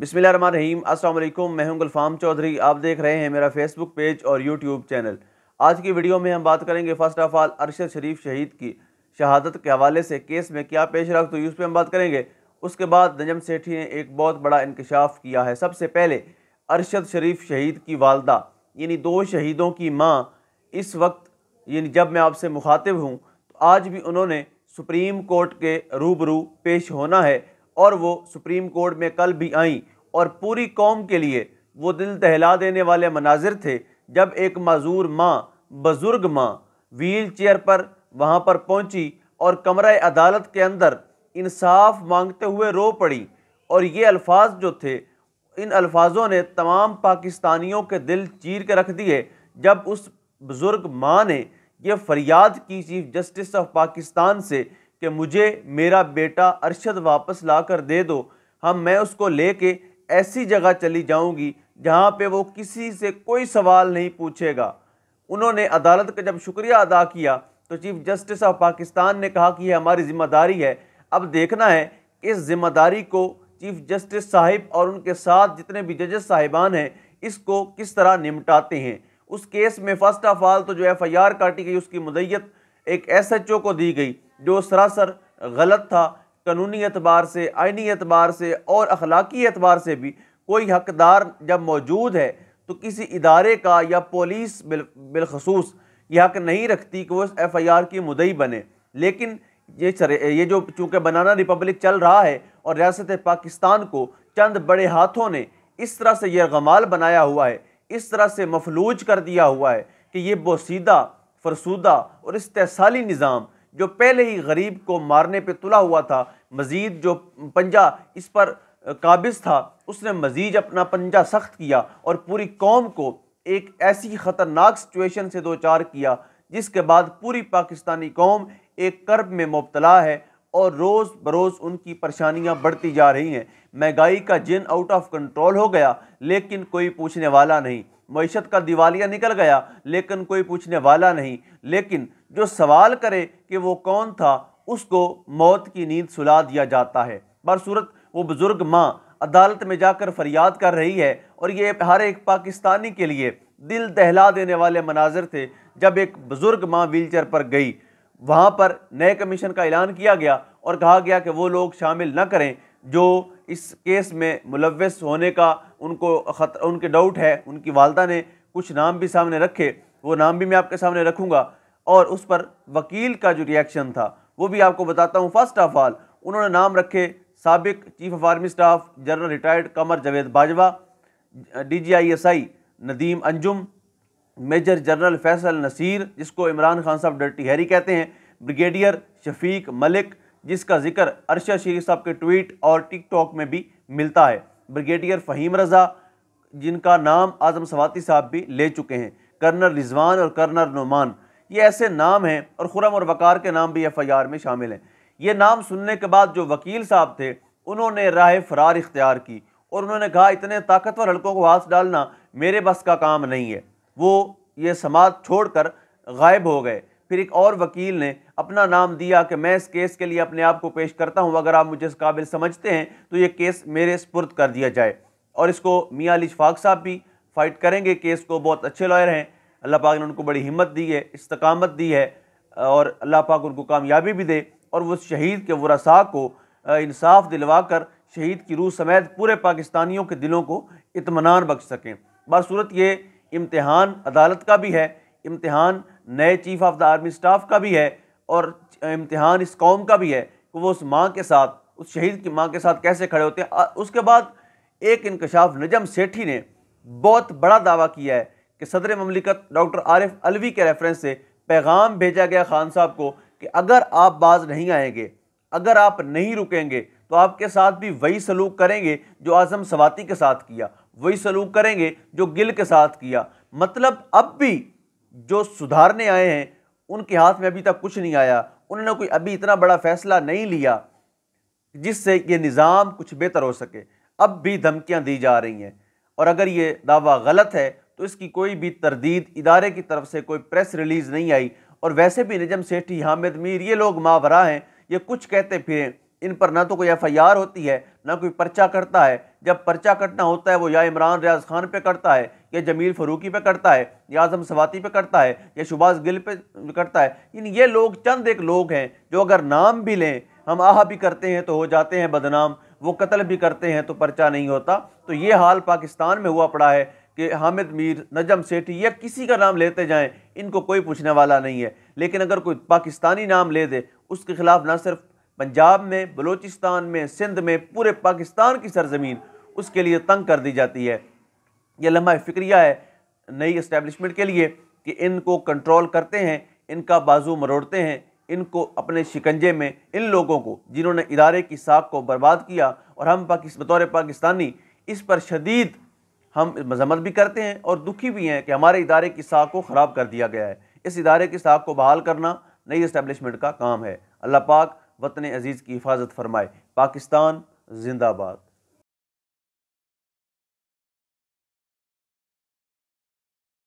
बिस्मिल रहीम अस्सलाम मैं हूं गुलफाम चौधरी आप देख रहे हैं मेरा फेसबुक पेज और यूट्यूब चैनल आज की वीडियो में हम बात करेंगे first of all Arshad Sharif शहीद की शहादत के हवाले से केस में क्या पेश रख तो उस पर हम बात करेंगे उसके बाद नजम सेठी ने एक बहुत बड़ा इंकशाफ किया है सबसे पहले अरशद शरीफ शहीद की वालदा यानी दो शहीदों की माँ इस वक्त यानी जब मैं आपसे मुखातिब हूँ तो आज भी उन्होंने सुप्रीम कोर्ट के रूबरू पेश होना है और वो सुप्रीम कोर्ट में कल भी आईं और पूरी कौम के लिए वो दिल दहला देने वाले मनाजिर थे जब एक मजूर माँ बुज़ुर्ग माँ व्हील चेयर पर वहाँ पर पहुँची और कमरा अदालत के अंदर इंसाफ मांगते हुए रो पड़ी और ये अल्फाज जो थे इन अल्फाजों ने तमाम पाकिस्तानियों के दिल चीर के रख दिए जब उस बुज़ुर्ग माँ ने यह फरियाद की चीफ़ जस्टिस ऑफ पाकिस्तान से कि मुझे मेरा बेटा अरशद वापस ला कर दे दो हम मैं उसको ले के ऐसी जगह चली जाऊंगी जहां पे वो किसी से कोई सवाल नहीं पूछेगा उन्होंने अदालत का जब शुक्रिया अदा किया तो चीफ जस्टिस ऑफ पाकिस्तान ने कहा कि यह हमारी ज़िम्मेदारी है अब देखना है कि इस जिम्मेदारी को चीफ जस्टिस साहिब और उनके साथ जितने भी जजेस साहिबान हैं इसको किस तरह निपटाते हैं उस केस में फ़र्स्ट ऑफ ऑल तो जो एफ आई आर काटी गई उसकी मुदैत एक एस एच ओ को दी गई जो सरासर गलत था कानूनी एतबार से आइनी एतबार से और अखलाकी एतबार से भी कोई हकदार जब मौजूद है तो किसी इदारे का या पुलिस बिल बिलखसूस ये हक नहीं रखती कि वो एफ़ आई आर की मुदई बने लेकिन ये सर ये जो चूँकि बनाना रिपब्लिक चल रहा है और रियासत पाकिस्तान को चंद बड़े हाथों ने इस तरह से यह गमाल बनाया हुआ है इस तरह से मफलूज कर दिया हुआ है कि ये बोसीदा फरसूदा और इस्तेसाली निज़ाम जो पहले ही गरीब को मारने पर तुला हुआ था मज़ीद जो पंजा इस पर काबिज था उसने मज़ीद अपना पंजा सख्त किया और पूरी कौम को एक ऐसी ख़तरनाक सिचुएशन से दो चार किया जिसके बाद पूरी पाकिस्तानी कौम एक कर्ब में मुबतला है और रोज़ बरोज़ उनकी परेशानियां बढ़ती जा रही हैं महंगाई का जिन आउट ऑफ कंट्रोल हो गया लेकिन कोई पूछने वाला नहीं मीशत का दिवालिया निकल गया लेकिन कोई पूछने वाला नहीं लेकिन जो सवाल करे कि वो कौन था उसको मौत की नींद सुला दिया जाता है बरसूरत वो बुज़ुर्ग माँ अदालत में जाकर फरियाद कर रही है और ये हर एक पाकिस्तानी के लिए दिल दहला देने वाले मनाजर थे जब एक बुज़ुर्ग माँ व्हीलचेयर पर गई वहाँ पर नए कमीशन का ऐलान किया गया और कहा गया कि वो लोग शामिल न करें जो इस केस में मुलवस होने का उनको खत उनके डाउट है उनकी वालदा ने कुछ नाम भी सामने रखे वो नाम भी मैं आपके सामने रखूँगा और उस पर वकील का जो रिएक्शन था वो भी आपको बताता हूँ फर्स्ट ऑफ ऑल उन्होंने नाम रखे सबक chief of army staff general retired Qamar Javed Bajwa D G I S I Nadeem Anjum major general Faisal Naseer जिसको इमरान खान साहब डर्टी हैरी कहते हैं ब्रिगेडियर शफीक मलिक जिसका जिक्र अरशद शरीफ साहब के ट्वीट और टिकटॉक में भी मिलता है ब्रिगेडियर फ़हीम रज़ा जिनका नाम आज़म सवाती साहब भी ले चुके हैं कर्नल रिजवान और कर्नल नुमान ये ऐसे नाम हैं और खुरम और वकार के नाम भी एफ आई आर में शामिल हैं ये नाम सुनने के बाद जो वकील साहब थे उन्होंने राह फरार इख्तियार की और उन्होंने कहा इतने ताकतवर हलकों को हाथ डालना मेरे बस का काम नहीं है वो ये समाज छोड़ कर गायब हो गए फिर एक और वकील ने अपना नाम दिया कि मैं इस केस के लिए अपने आप को पेश करता हूँ अगर आप मुझे इस काबिल समझते हैं तो ये केस मेरे स्पुर्द कर दिया जाए और इसको मियाँ अली शफाक साहब भी फाइट करेंगे केस को बहुत अच्छे लॉयर हैं अल्लाह पाक ने उनको बड़ी हिम्मत दी है इस्तकामत दी है और अल्लाह पाक उनको कामयाबी भी दे और वो शहीद के वसा को इंसाफ दिलवा कर शहीद की रूह समेत पूरे पाकिस्तानियों के दिलों को इतमान बख्श सकें बसूरत ये इम्तहान अदालत का भी है इम्तहान नए chief of the army staff का भी है और इम्तहान इस कौम का भी है कि वो उस माँ के साथ उस शहीद की माँ के साथ कैसे खड़े होते हैं उसके बाद एक इंकशाफ नजम सेठी ने बहुत बड़ा दावा किया है कि सदर ममलिकत डॉक्टर आरिफ अलवी के रेफरेंस से पैगाम भेजा गया खान साहब को कि अगर आप बाज नहीं आएंगे अगर आप नहीं रुकेंगे तो आपके साथ भी वही सलूक करेंगे जो आज़म सवाती के साथ किया वही सलूक करेंगे जो गिल के साथ किया मतलब अब भी जो सुधारने आए हैं उनके हाथ में अभी तक कुछ नहीं आया उन्होंने कोई अभी इतना बड़ा फैसला नहीं लिया जिससे ये निज़ाम कुछ बेहतर हो सके अब भी धमकियां दी जा रही हैं और अगर ये दावा गलत है तो इसकी कोई भी तरदीद इदारे की तरफ से कोई प्रेस रिलीज़ नहीं आई और वैसे भी निजम सेठी हामिद मीर ये लोग मावरा हैं ये कुछ कहते फिरें इन पर ना तो कोई एफ आई आर होती है ना कोई पर्चा करता है जब पर्चा कटना होता है वो या इमरान रियाज खान पे करता है या जमील फरूकी पे करता है या आजम सवाती पे करता है या शुबाज गिल पे करता है इन ये लोग चंद एक लोग हैं जो अगर नाम भी लें हम आह भी करते हैं तो हो जाते हैं बदनाम वो कत्ल भी करते हैं तो पर्चा नहीं होता तो ये हाल पाकिस्तान में हुआ पड़ा है कि हामिद मीर नजम सेठी या किसी का नाम लेते जाएं इनको कोई पूछने वाला नहीं है लेकिन अगर कोई पाकिस्तानी नाम ले दे उसके ख़िलाफ़ ना सिर्फ पंजाब में बलूचिस्तान में सिंध में पूरे पाकिस्तान की सरजमीन उसके लिए तंग कर दी जाती है यह लम्हा फिक्रिया है नई इस्टेबलिशमेंट के लिए कि इनको कंट्रोल करते हैं इनका बाजू मरोड़ते हैं इनको अपने शिकंजे में इन लोगों को जिन्होंने इदारे की साख को बर्बाद किया और हम पाकिस्तान बतौर पाकिस्तानी इस पर शदीद हम मजम्मत भी करते हैं और दुखी भी हैं कि हमारे इदारे की साख को ख़राब कर दिया गया है इस इदारे की साख को बहाल करना नई इस्टेबलिशमेंट का काम है अल्लाह पाक वतन अजीज़ की हिफाजत फरमाए पाकिस्तान जिंदाबाद